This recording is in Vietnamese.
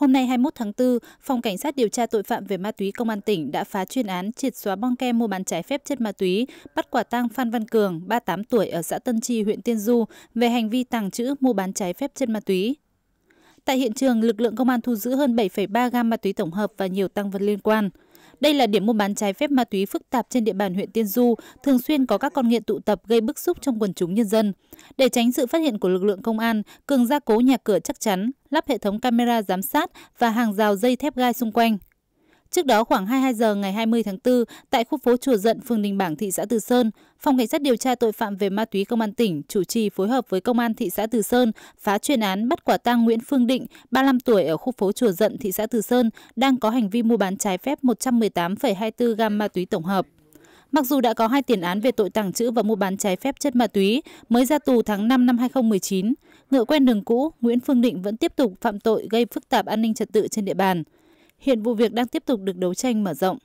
Hôm nay 21 tháng 4, Phòng Cảnh sát điều tra tội phạm về ma túy Công an tỉnh đã phá chuyên án triệt xóa băng kem mua bán trái phép chất ma túy, bắt quả tang Phan Văn Cường, 38 tuổi ở xã Tân Tri, huyện Tiên Du, về hành vi tàng trữ mua bán trái phép chất ma túy. Tại hiện trường, lực lượng công an thu giữ hơn 7,3 gam ma túy tổng hợp và nhiều tăng vật liên quan. Đây là điểm mua bán trái phép ma túy phức tạp trên địa bàn huyện Tiên Du, thường xuyên có các con nghiện tụ tập gây bức xúc trong quần chúng nhân dân. Để tránh sự phát hiện của lực lượng công an, Cường gia cố nhà cửa chắc chắn, lắp hệ thống camera giám sát và hàng rào dây thép gai xung quanh. Trước đó khoảng 22 giờ ngày 20 tháng 4, tại khu phố Chùa Dận, phường Đình Bảng, thị xã Từ Sơn, Phòng Cảnh sát điều tra tội phạm về ma túy Công an tỉnh chủ trì phối hợp với Công an thị xã Từ Sơn phá chuyên án bắt quả tang Nguyễn Phương Định, 35 tuổi ở khu phố Chùa Dận, thị xã Từ Sơn, đang có hành vi mua bán trái phép 118,24 gam ma túy tổng hợp. Mặc dù đã có hai tiền án về tội tàng trữ và mua bán trái phép chất ma túy, mới ra tù tháng 5 năm 2019, ngựa quen đường cũ, Nguyễn Phương Định vẫn tiếp tục phạm tội gây phức tạp an ninh trật tự trên địa bàn. Hiện vụ việc đang tiếp tục được đấu tranh mở rộng.